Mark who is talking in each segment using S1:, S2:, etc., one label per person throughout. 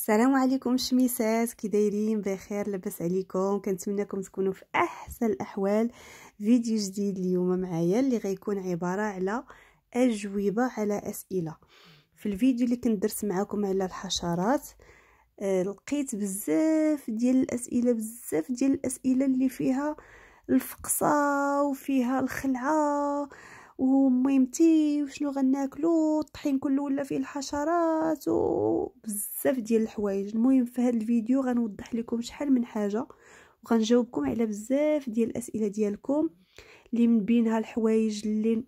S1: السلام عليكم شميسات كي دايرين بخير لاباس عليكم كنتمنىكم تكونوا في احسن الاحوال فيديو جديد اليوم معايا اللي غيكون عباره على اجوبه على اسئله في الفيديو اللي كنت درت معاكم على الحشرات آه، لقيت بزاف ديال الاسئله بزاف ديال الاسئله اللي فيها الفقصه وفيها الخلعه وميمتي وشنو غناكلو الطحين كله ولا فيه الحشرات وبزاف ديال الحوايج المهم في هذا الفيديو غنوضح لكم شحال من حاجه وغنجاوبكم على بزاف ديال الاسئله ديالكم اللي من بينها الحوايج اللي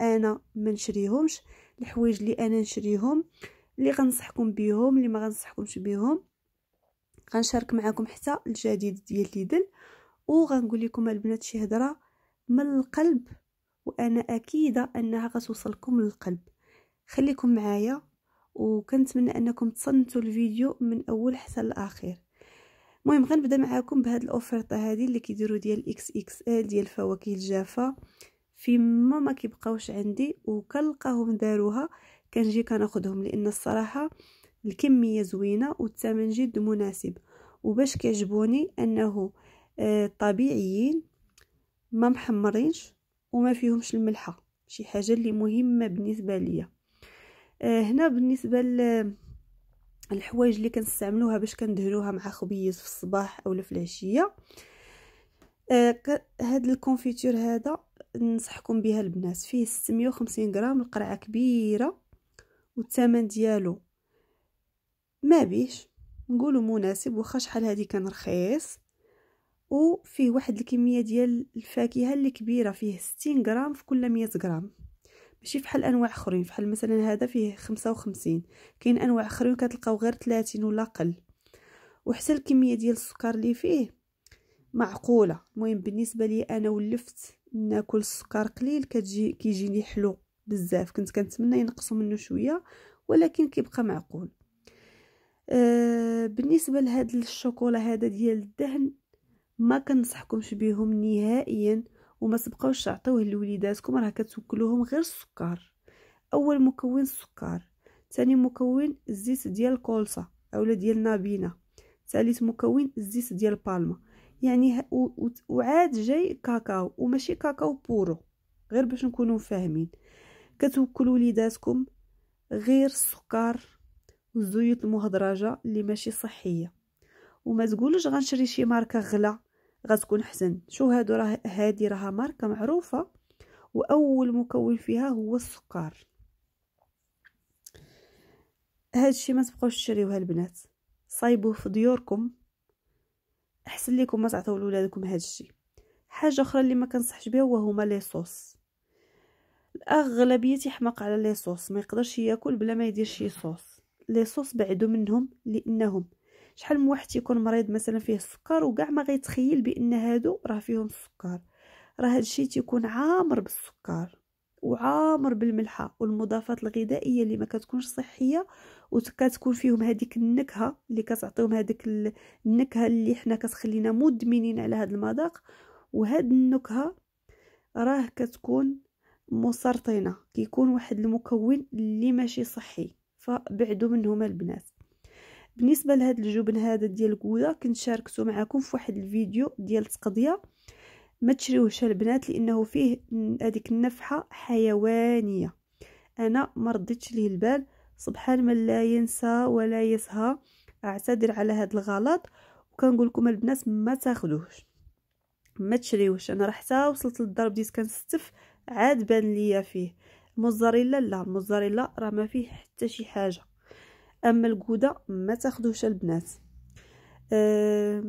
S1: انا ما نشريهمش الحوايج اللي انا نشريهم اللي غنصحكم بيهم اللي ما غنصحكمش بيهم غنشارك معكم حتى الجديد ديال ليدل وغنقول لكم البنات شي هضره من القلب وانا اكيده انها غتوصلكم للقلب خليكم معايا وكنتمنى انكم تصنتوا الفيديو من اول حتى الاخير المهم غنبدا معاكم بهاد الاوفرطه هذه اللي كيديروا ديال اكس اكس ال ديال الفواكه الجافه فيما ما كيبقاوش عندي وكنلقاهم داروها كنجي كناخذهم لان الصراحه الكميه زوينه والثمن جد مناسب وباش كيعجبوني انه آه، طبيعيين ما محمرينش وما فيهمش الملحه شي حاجه اللي مهمه بالنسبه ليا آه هنا بالنسبه الحوايج اللي كنستعملوها باش كندهنوها مع خبيز في الصباح اولا في العشيه آه هاد الكونفيتور هذا ننصحكم بها البنات فيه 650 غرام القرعه كبيره والثمن ديالو ما بيش نقوله مناسب واخا شحال هادي كان رخيص وفيه واحد الكميه ديال الفاكهه اللي كبيره فيه 60 غرام في كل 100 غرام ماشي فحال انواع اخرين فحال مثلا هذا فيه 55 كاين انواع اخرين كتلقاو غير 30 ولا اقل وحتى الكميه ديال السكر اللي فيه معقوله المهم بالنسبه لي انا ولفت ناكل السكر قليل كتجي كيجيني حلو بزاف كنت كنتمنى ينقصوا منه شويه ولكن كيبقى معقول آه بالنسبه لهاد الشوكولا هذا ديال الدهن ما كنصحكمش بيهم نهائيا وما تبقاوش تعطيوه لوليداتكم راه كتوكلوهم غير السكر اول مكون السكر ثاني مكون الزيت ديال الكولسا اولا ديال النابينه ثالث مكون الزيت ديال البالما يعني وعاد جاي كاكاو وماشي كاكاو بورو غير باش نكونوا فاهمين كتوكلوا وليداتكم غير السكر والزيوت المهدرجه اللي ماشي صحيه وما تقولوش غنشري شي ماركه غلا غتكون حسن شو هادو راه هادي راها ماركه معروفه واول مكون فيها هو السكر هادشي ما تبقاوش تشريوها البنات صايبوه في ديوركم احسن ليكم ما تعطيو لولادكم هادشي حاجه اخرى اللي ما كنصحش بها وهما لي صوص الاغلبيه يحمق على لي صوص ما يقدرش ياكل بلا ما يدير شي صوص لي صوص بعدو منهم لانهم شحال من واحد تيكون مريض مثلا فيه السكر وكاع ما غيتخيل بان هادو راه فيهم السكر راه هادشي تيكون عامر بالسكر وعامر بالملحه والمضافات الغذائيه اللي ما كتكونش صحيه وكتكون فيهم هذيك النكهه اللي كتعطيهم هذيك النكهه اللي حنا كتخلينا مدمنين على هذا المذاق وهاد النكهه راه كتكون مسرطنه كيكون واحد المكون اللي ماشي صحي فبعدوا منهما البنات بالنسبه لهاد الجبن هذا ديال الكوده كنت شاركته معكم في واحد الفيديو ديال التقضيه ما تشريوهش البنات لانه فيه هذيك النفحه حيوانيه انا ما رديتش ليه البال سبحان من لا ينسى ولا يسهى اعتذر على هذا الغلط وكنقول لكم البنات ما تاخذوهش ما تشريوهش انا راه حتى وصلت للدار بديت كنستف عاد بان ليا فيه الموزاريلا لا الموزاريلا راه ما فيه حتى شي حاجه اما الكوده ما تاخذوش البنات أه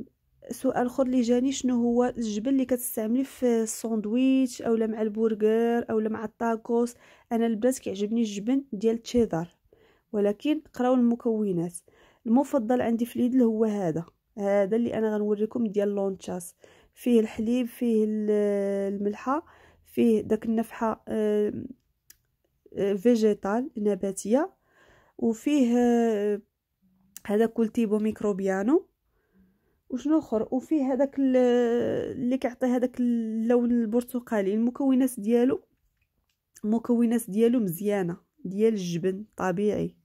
S1: سؤال اخر اللي جاني شنو هو الجبن اللي كتستعملي في الساندويتش اولا مع البرجر اولا مع الطاكوس انا البنات كيعجبني الجبن ديال التشيدر ولكن قراو المكونات المفضل عندي في اليدل هو هذا هذا اللي انا غنوريكم ديال لونتشاس فيه الحليب فيه الملحه فيه داك النفحه فيجيتال أه، أه، نباتيه وفيه آه، هذا كولتيبو ميكروبيانو وشنو اخر وفيه هذاك اللي كيعطي هذاك اللون البرتقالي المكونات ديالو المكونات ديالو مزيانه ديال الجبن طبيعي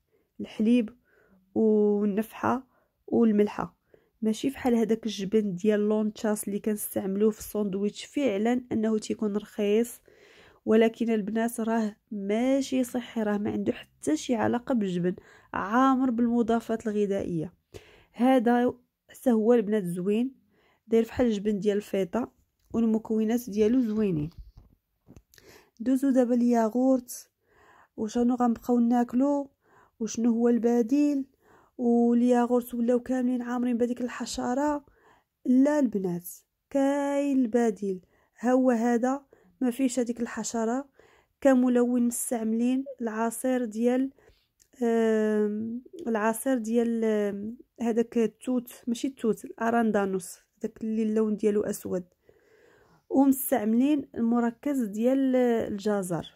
S1: الحليب والنفحه والملحه ماشي بحال هذاك الجبن ديال لونتشاس اللي كنستعملوه في الساندويتش فعلا انه تيكون رخيص ولكن البنات راه ماشي صحي راه ما عنده حتى شي علاقه بالجبن عامر بالمضافات الغذائيه هذا حتى هو البنات زوين داير فحال الجبن ديال الفيطه والمكونات ديالو زوينين دوزو دابا الياغورت وشنو غنبقاو ناكلو وشنو هو البديل والياغورت ولاو كاملين عامرين بهذيك الحشره لا البنات كاين البديل ها هو هذا ما فيش هذيك الحشره كملون مستعملين العصير ديال العصير ديال هذاك التوت ماشي التوت الاراندانوس داك اللي اللون ديالو اسود ومستعملين المركز ديال آه، الجزر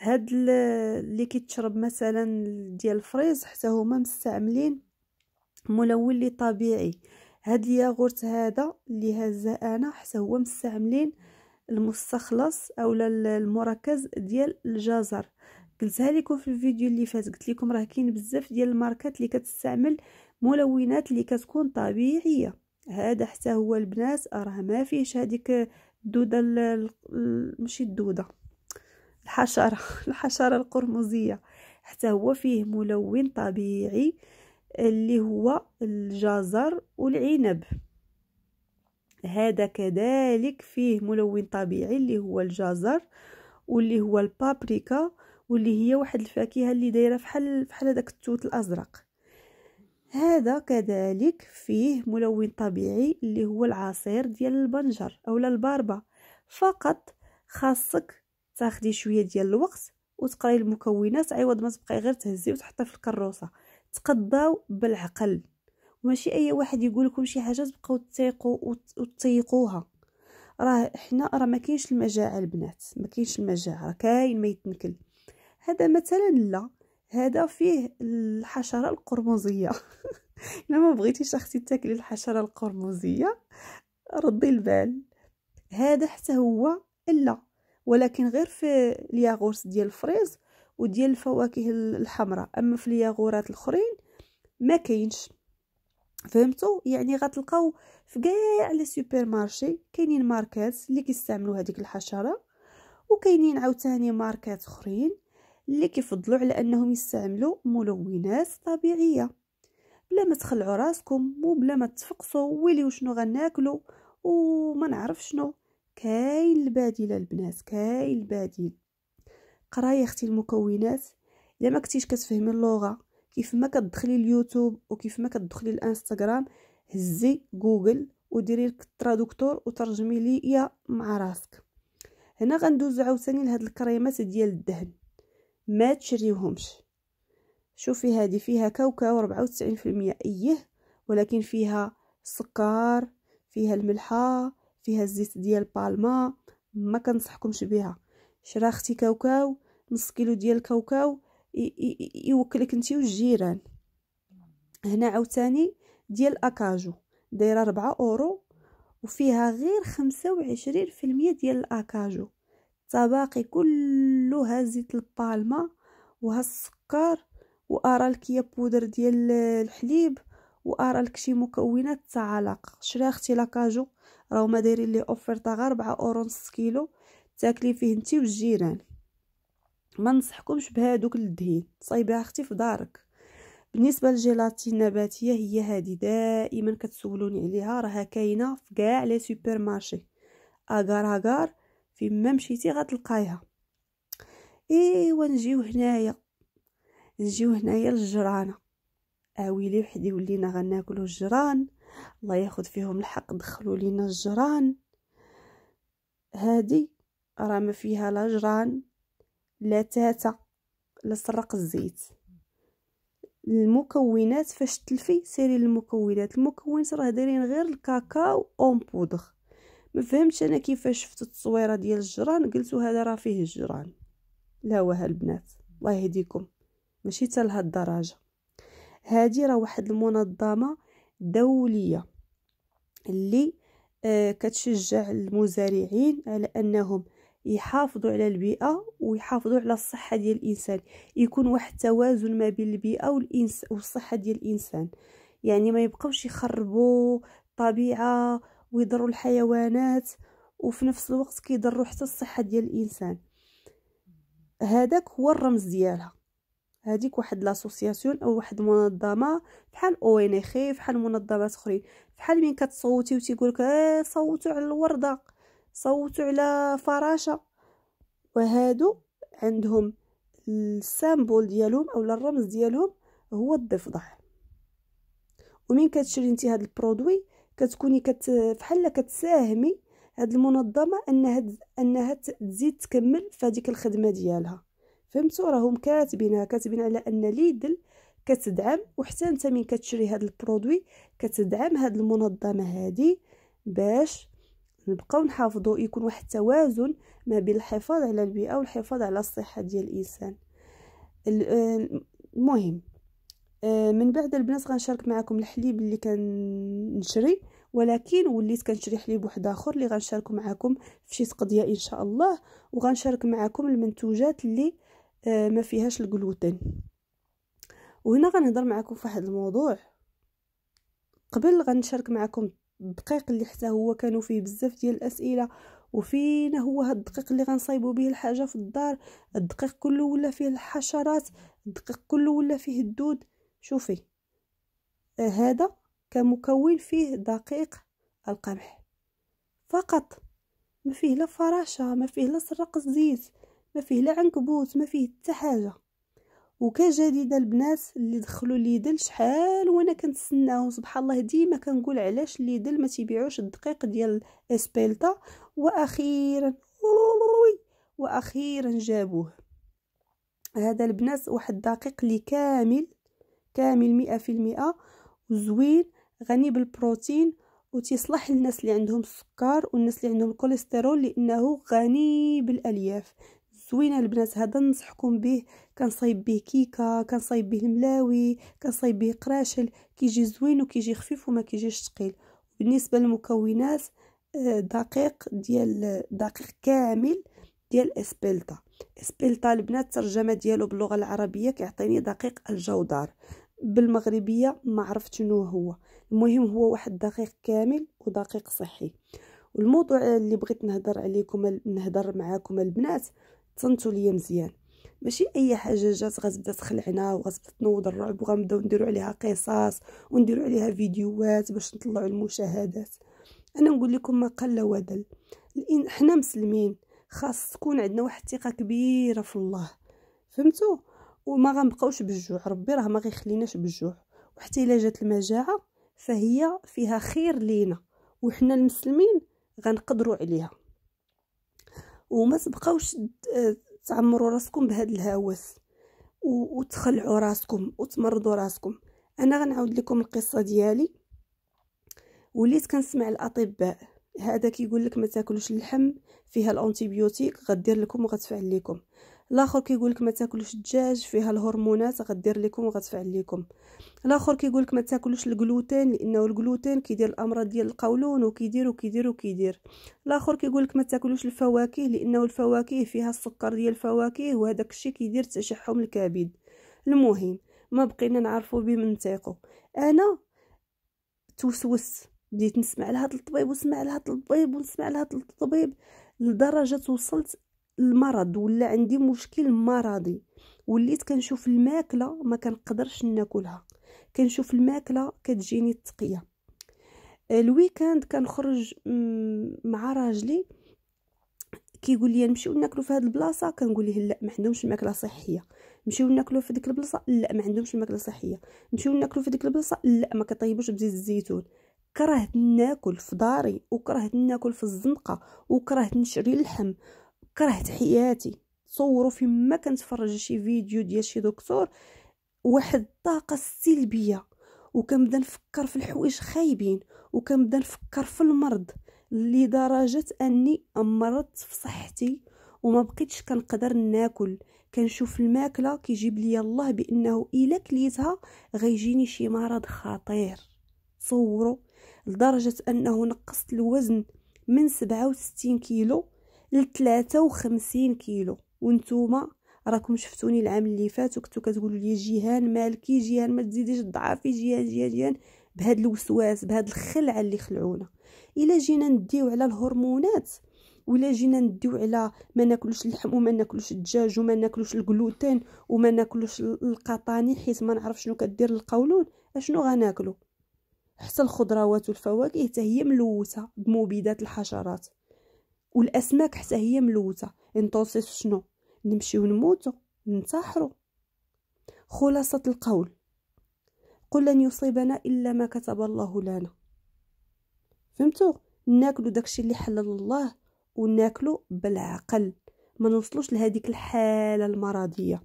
S1: هاد اللي كيتشرب مثلا ديال الفريز حتى هما مستعملين ملون لي طبيعي هاد الياغورت هذا اللي هازه انا حتى هو مستعملين آه المستخلص او المركز ديال الجزر قلتها لكم في الفيديو اللي فات قلت لكم راه كاين بزاف ديال الماركات اللي كتستعمل ملونات اللي كتكون طبيعيه هذا حتى هو البنات راه ما فيهش هذيك الدوده ماشي الدوده الحشره الحشره القرمزيه حتى هو فيه ملون طبيعي اللي هو الجزر والعنب هذا كذلك فيه ملون طبيعي اللي هو الجزر واللي هو البابريكا واللي هي واحد الفاكهه اللي دايره فحال فحال داك التوت الازرق هذا كذلك فيه ملون طبيعي اللي هو العصير ديال البنجر اولا الباربه فقط خاصك تاخدي شويه ديال الوقت وتقراي المكونات عوض أيوة، ما تبقاي غير تهزي وتحطها في الكروسه تقضاو بالعقل وماشي اي واحد يقول لكم شي حاجه تبقاو تيقوا وتيقوها راه حنا راه ما كاينش المجاعه البنات ما كاينش المجاعه راه كاين ما يتنكل هذا مثلا لا هذا فيه الحشره القرمزيه الا ما بغيتيش اختي تاكلي الحشره القرمزيه ردي البال هذا حتى هو لا ولكن غير في الياغورت ديال الفريز وديال الفواكه الحمراء اما في الياغورات الاخرين ما كاينش فهمتوا يعني غتلقاو في كاع لي سوبر مارشي كاينين ماركات اللي كيستعملوا هذيك الحشره وكاينين عاوتاني ماركات اخرين اللي كيفضلوا على انهم يستعملوا ملونات طبيعيه بلا ما تخلعوا راسكم وبلا ما تفقصوا ويلي وشنو غناكلو وما نعرف شنو كاين البديل البنات كاين البديل قراي اختي المكونات الا ما كنتيش كتفهمي اللغه كيف ما كتدخلي اليوتيوب وكيف ما كتدخلي الانستغرام هزي جوجل وديري لك ترادكتور وترجمي ليا مع راسك هنا غندوزو عاوتاني لهاد الكريمات ديال الدهن ما تشريوهمش شوفي هذه فيها كاوكاو 94% ايه ولكن فيها السكر فيها الملحه فيها الزيت ديال بالما ما كنصحكمش بها شرا اختي كاوكاو نص كيلو ديال الكاوكاو يوكلك انت والجيران هنا عاوتاني ديال اكاجو دايره 4 اورو وفيها غير 25% ديال الاكاجو الطباقي ها زيت البالما وها السكر يا بودر ديال الحليب وارالك شي مكونات تاع علاق شري اختي لاكاجو راهما دايرين لي اوفرتا غير 4 اورو نص كيلو تاكلي فيه انت والجيران ما نصحكمش بهادوك الدهين صايبها اختي في دارك بالنسبه للجيلاتين النباتيه هي هذه دائما كتسولوني عليها راها كاينه في كاع لي سوبر مارشي اغار اغار فيما مشيتي غتلقايها ايوا نجيو هنايا نجيو هنايا للجرانه اويلي وحدي ولينا غناكلو الجران الله ياخد فيهم الحق دخلوا لينا الجران هادي راه ما فيها لا جران لا لسرق الزيت المكونات فاش تلفي سيري المكونات المكونات راه دايرين غير الكاكاو اون بودغ ما فهمتش انا كيفاش شفت التصويره ديال الجران قلتو هذا راه فيه الجران لا واه البنات الله يهديكم ماشي حتى لهاد الدرجه هادي راه واحد المنظمه دوليه اللي آه كتشجع المزارعين على انهم يحافظوا على البيئه ويحافظوا على الصحه ديال الانسان يكون واحد التوازن ما بين البيئه والإنس والصحه ديال الانسان يعني ما يبقاوش يخربوا الطبيعه ويضروا الحيوانات وفي نفس الوقت كيضروا حتى الصحه ديال الانسان هذاك هو الرمز ديالها هذيك واحد لاسوسياسيون او واحد منظمه بحال او ان اخي بحال منظمات اخرين بحال من كتصوتي وتيقول لك آه صوتوا على الورده صوتوا على فراشة وهادو عندهم السامبول ديالهم او الرمز ديالهم هو الضفدع ومين كتشري انت هاد البرودوي كتكوني كت فحال كتساهمي هاد المنظمه انها انها تزيد تكمل فهاديك الخدمه ديالها فهمتوا راهم كاتبينها كاتبين على ان ليدل كتدعم وحتى انت من كتشري هاد البرودوي كتدعم هاد المنظمه هادي باش نبقاو نحافظو يكون واحد التوازن ما بين الحفاظ على البيئه والحفاظ على الصحه ديال الانسان آه، المهم آه، من بعد البنات غنشارك معكم الحليب اللي كنشري ولكن وليت كنشري حليب واحد اخر اللي غنشاركو معكم في شي تقضيه ان شاء الله وغنشارك معكم المنتوجات اللي آه، ما فيهاش الجلوتين وهنا غنهضر معكم في واحد الموضوع قبل غنشارك معكم الدقيق اللي حتى هو كانوا فيه بزاف ديال الاسئله وفينا هو هاد الدقيق اللي غنصايبو به الحاجه في الدار الدقيق كله ولا فيه الحشرات الدقيق كله ولا فيه الدود شوفي هذا كمكون فيه دقيق القمح فقط ما فيه لا فراشه ما فيه لا سرق الزيت ما فيه لا عنكبوت ما فيه حتى حاجه وكجديد البنات اللي دخلوا ليدل شحال وانا كنتسناهم سبحان الله ديما كنقول علاش ليدل ما تيبيعوش الدقيق ديال اسبيلتا واخيرا واخيرا جابوه هذا البنات واحد الدقيق اللي كامل كامل مئة في المئة وزوين غني بالبروتين وتصلح للناس اللي عندهم السكر والناس اللي عندهم الكوليسترول لانه غني بالالياف زوينه البنات هذا ننصحكم به كنصايب به كيكه كنصايب به الملاوي كنصايب به قراشل كيجي زوين وكيجي خفيف وما كيجيش ثقيل بالنسبه للمكونات آه، دقيق ديال دقيق كامل ديال اسبلتا اسبلتا البنات الترجمه ديالو باللغه العربيه كيعطيني دقيق الجودار بالمغربيه ما عرفت شنو هو المهم هو واحد دقيق كامل ودقيق صحي والموضوع اللي بغيت نهضر عليكم نهضر معاكم البنات تنتو ليا مزيان ماشي اي حاجه جات غتبدا تخلعنا وغتبدا تنوض الرعب وغنبداو نديرو عليها قصص ونديرو عليها فيديوهات باش نطلعو المشاهدات انا نقول لكم ما قل ودل حنا مسلمين خاص تكون عندنا واحد الثقه كبيره في الله فهمتوا وما غنبقاوش بالجوع ربي راه ما غيخليناش بالجوع وحتى الا جات المجاعه فهي فيها خير لينا وحنا المسلمين غنقدروا عليها وما تبقاوش تعمروا راسكم بهاد الهوس وتخلعوا راسكم وتمرضوا راسكم انا غنعاود لكم القصه ديالي وليت كنسمع الاطباء هذا كيقول لك ما تاكلوش اللحم فيها الانتيبيوتيك غدير لكم وغتفعل لكم الاخر كيقول لك ما تاكلوش الدجاج فيها الهرمونات غدير لكم وغتفعل لكم الاخر كيقول لك ما تاكلوش الجلوتين لانه الجلوتين كيدير الامراض ديال القولون وكيدير وكيدير وكيدير الاخر كيقول لك ما تاكلوش الفواكه لانه الفواكه فيها السكر ديال الفواكه وهذاك الشيء كيدير تشحم الكبد المهم ما بقينا نعرفوا به من تيقو انا توسوس بديت نسمع لهاد الطبيب ونسمع لهاد الطبيب ونسمع لهاد الطبيب لدرجه وصلت المرض ولا عندي مشكل مرضي وليت كنشوف الماكله ما كنقدرش ناكلها كنشوف الماكله كتجيني التقيه الويكاند كنخرج مع راجلي كيقول لي نمشيو ناكلو في هاد البلاصه كنقول ليه لا ما عندهمش ماكله صحيه نمشيو ناكلو في ديك البلاصه لا ما عندهمش ماكله صحيه نمشيو ناكلو في ديك البلاصه لا ما كطيبوش بزيت الزيتون كرهت ناكل في داري وكرهت ناكل في الزنقه وكرهت نشري اللحم كرهت حياتي تصوروا في ما كنتفرج شي فيديو ديال شي دكتور واحد الطاقه السلبيه وكنبدا نفكر في الحوايج خايبين وكنبدا نفكر في المرض لدرجه اني مرضت في صحتي وما بقيتش كنقدر ناكل كنشوف الماكله كيجيب لي الله بانه الا كليتها غيجيني شي مرض خطير تصوروا لدرجه انه نقصت الوزن من 67 كيلو لثلاثة وخمسين كيلو وانتوما راكم شفتوني العام اللي فات وكنتو كتقولوا لي جيهان مالكي جيهان ما تزيديش ضعافي جيهان جيهان جيهان بهاد الوسواس بهاد الخلعه اللي خلعونا الا جينا نديو على الهرمونات ولا جينا نديو على ما ناكلوش اللحم وما ناكلوش الدجاج وما ناكلوش الجلوتين وما ناكلوش القطاني حيت ما نعرف شنو كدير القولون اشنو غناكلو حتى الخضروات والفواكه حتى هي ملوثه بمبيدات الحشرات والاسماك حتى هي ملوته انطوسيس شنو نمشيو نموتو ننتحرو خلاصة القول قل لن يصيبنا إلا ما كتب الله لنا فهمتوا ناكلو داكشي اللي حلل الله وناكلو بالعقل ما نوصلوش لهذيك الحاله المرضيه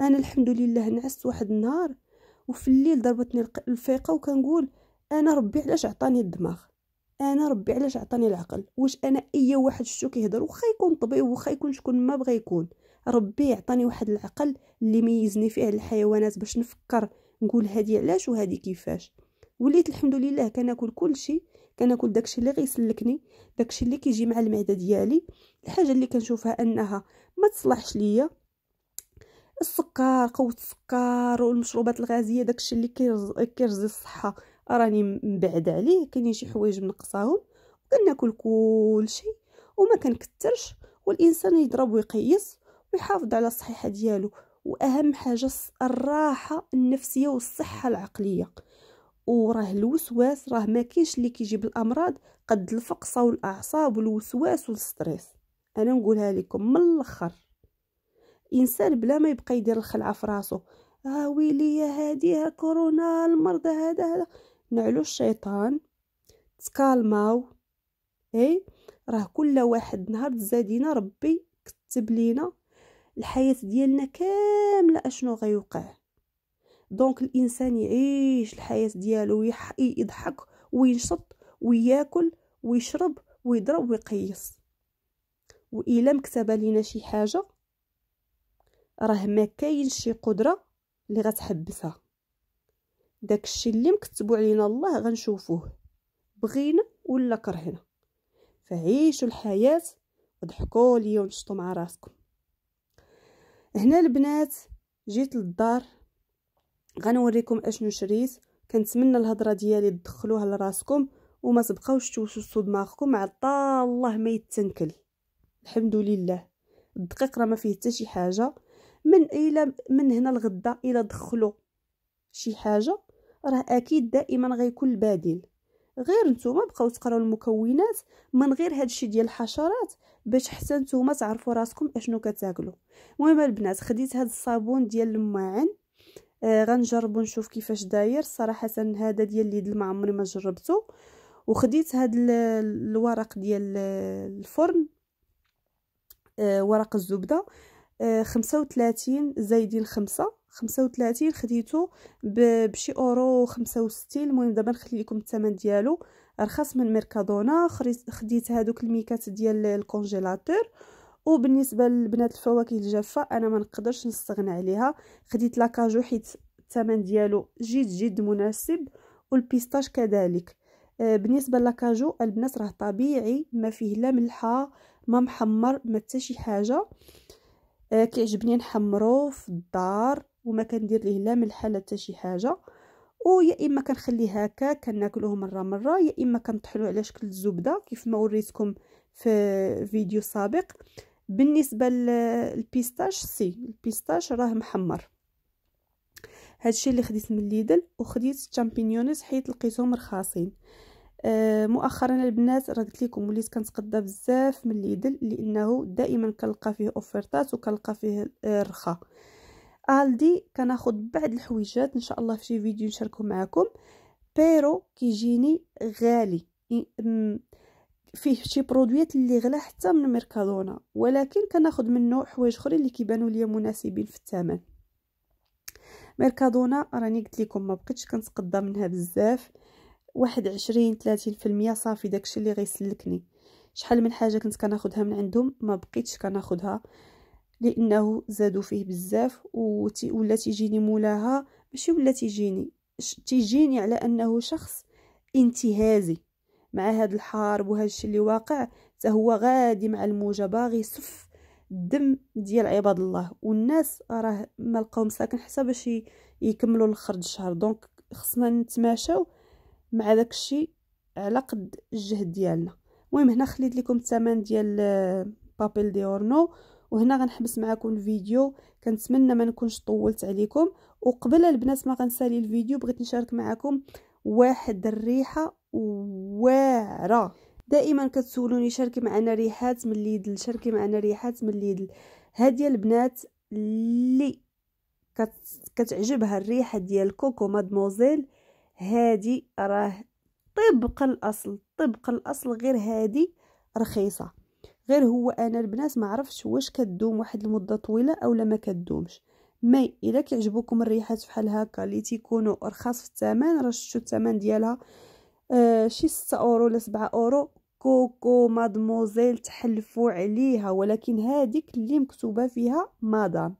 S1: انا الحمد لله نعست واحد النهار وفي الليل ضربتني الفيقه وكنقول انا ربي علاش عطاني الدماغ انا ربي علاش عطاني العقل واش انا اي واحد شتو كيهضر واخا يكون طبيب واخا يكون شكون ما بغى يكون ربي عطاني واحد العقل اللي ميزني فيه على الحيوانات باش نفكر نقول هادي علاش وهادي كيفاش وليت الحمد لله كناكل كلشي كناكل داكشي اللي غيسلكني داكشي اللي كيجي مع المعده ديالي الحاجه اللي كنشوفها انها ما تصلحش ليا السكر قوه السكر والمشروبات الغازيه داكشي اللي كيرزي الصحه راني مبعده عليه كاينين شي حوايج منقصاهم وكناكل كلشي وما كنكثرش والانسان يضرب ويقيس ويحافظ على الصحيحه ديالو واهم حاجه الراحه النفسيه والصحه العقليه وراه الوسواس راه ما كاينش اللي كيجيب الامراض قد الفقصه والاعصاب والوسواس والستريس انا نقولها لكم من الاخر انسان بلا ما يبقى يدير الخلعه في راسو ها آه، ويلي هادي ها كورونا المرض هذا هذا نعلو الشيطان تكالماو اي راه كل واحد نهار تزادينا ربي كتب لينا الحياه ديالنا كامله اشنو غيوقع دونك الانسان يعيش الحياه ديالو يح... يضحك وينشط وياكل ويشرب ويضرب ويقيس وإلا مكتبه لينا شي حاجه راه ما كاينش شي قدره اللي غتحبسها داكشي اللي مكتبو علينا الله غنشوفوه بغينا ولا كرهنا فعيشوا الحياه وضحكوا لي ونشطوا مع راسكم هنا البنات جيت للدار غنوريكم اشنو شريت كنتمنى الهضره ديالي تدخلوها لراسكم وما تبقاوش توسوسوا دماغكم عطا الله ما يتنكل الحمد لله الدقيق راه ما فيه حتى شي حاجه من الى من هنا لغدا الى دخلوا شي حاجه راه اكيد دائما غيكون البديل غير نتوما بقاو تقراو المكونات من غير هادشي ديال الحشرات باش حتى نتوما تعرفوا راسكم اشنو كتاكلوا المهم البنات خديت هاد الصابون ديال الماعن آه غنجربو نشوف كيفاش داير صراحه هذا ديال اليد ما عمري ما جربته وخديت هاد الورق ديال آه، الفرن آه ورق الزبده آه، خمسة وثلاثين زايدين خمسة خمسة وثلاثين خديتو بشي اورو خمسة وستين المهم دابا نخلي لكم الثمن ديالو رخص من ميركادونا خديت هادوك الميكات ديال الكونجيلاتور وبالنسبه لبنات الفواكه الجافه انا ما نقدرش نستغنى عليها خديت لاكاجو حيت الثمن ديالو جد جد مناسب والبيستاش كذلك آه، بالنسبه لاكاجو البنات راه طبيعي ما فيه لا ملحه ما محمر ما حتى شي حاجه آه، كيعجبني نحمرو في الدار وما كندير ليه لا ملح لا حتى شي حاجه ويا اما كنخليه هكا كناكلوه مره مره يا اما كنطحلو على شكل الزبده كيف ما وريتكم في فيديو سابق بالنسبه للبيستاش سي البيستاش راه محمر هادشي اللي خديت من ليدل وخديت الشامبينيونز حيت لقيتهم رخاصين آه، مؤخرا البنات راه قلت لكم وليت كنتقدا بزاف من ليدل لانه دائما كنلقى فيه اوفرتات وكنلقى فيه الرخاء آه، الدي كناخد بعض الحويجات ان شاء الله في شي فيديو نشاركه معكم بيرو كيجيني غالي فيه شي برودويات اللي غلا حتى من ميركادونا ولكن كناخد منه حوايج اخرين اللي كيبانوا ليا مناسبين في الثمن ميركادونا راني قلت لكم ما بقيتش كنتقدا منها بزاف واحد عشرين ثلاثين في المية صافي داكشي اللي غيسلكني شحال من حاجه كنت كناخدها من عندهم ما بقيتش كناخدها لانه زادوا فيه بزاف ولا تيجيني مولاها ماشي ولا تيجيني تيجيني على انه شخص انتهازي مع هاد الحرب وهذا الشيء اللي واقع هو غادي مع الموجه باغي يصف الدم ديال عباد الله والناس راه ما لقاو مساكن حتى باش يكملوا الخرج الشهر دونك خصنا نتماشاو مع داكشي الشيء على قد الجهد ديالنا المهم هنا خليت لكم الثمن ديال بابيل دي اورنو وهنا غنحبس معكم الفيديو كنتمنى ما نكونش طولت عليكم وقبل البنات ما غنسالي الفيديو بغيت نشارك معكم واحد الريحه واعره دائما كتسولوني شاركي معنا ريحات من ليدل شاركي معنا ريحات من ليدل هادي البنات اللي كت... كتعجبها الريحه ديال كوكو مادموزيل هادي راه طبق الاصل طبق الاصل غير هادي رخيصه غير هو انا البنات ما عرفتش واش كدوم واحد المده طويله اولا ما كدومش مي الا كيعجبوكم الريحات بحال هكا اللي تيكونوا ارخص في الثمن راه شفتوا الثمن ديالها آه شي 6 اورو ولا 7 اورو كوكو مادموزيل تحلفوا عليها ولكن هذيك اللي مكتوبه فيها مادام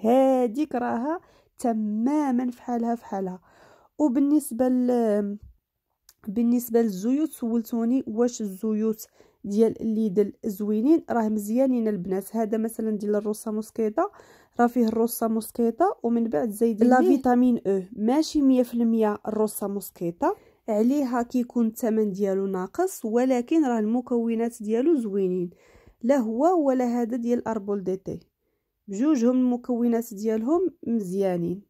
S1: هذيك راها تماما فحالها فحالها وبالنسبه ل بالنسبه للزيوت سولتوني واش الزيوت ديال ليدل زوينين راه مزيانين البنات هذا مثلا ديال الروسا مسكيطه راه فيه الروسا مسكيطه ومن بعد زايدين لا فيتامين او e. ماشي 100% الروسا مسكيطه عليها كيكون الثمن ديالو ناقص ولكن راه المكونات ديالو زوينين لا هو ولا هذا ديال اربول دي تي بجوجهم المكونات ديالهم مزيانين